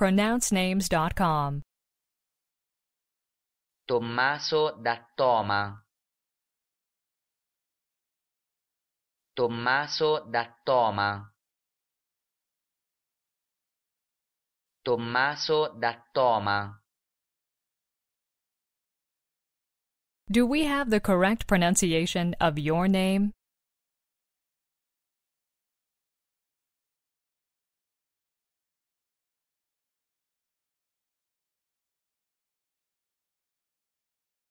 pronouncenames.com. Tommaso da Toma. Tommaso da Toma. Tommaso da Toma. Do we have the correct pronunciation of your name?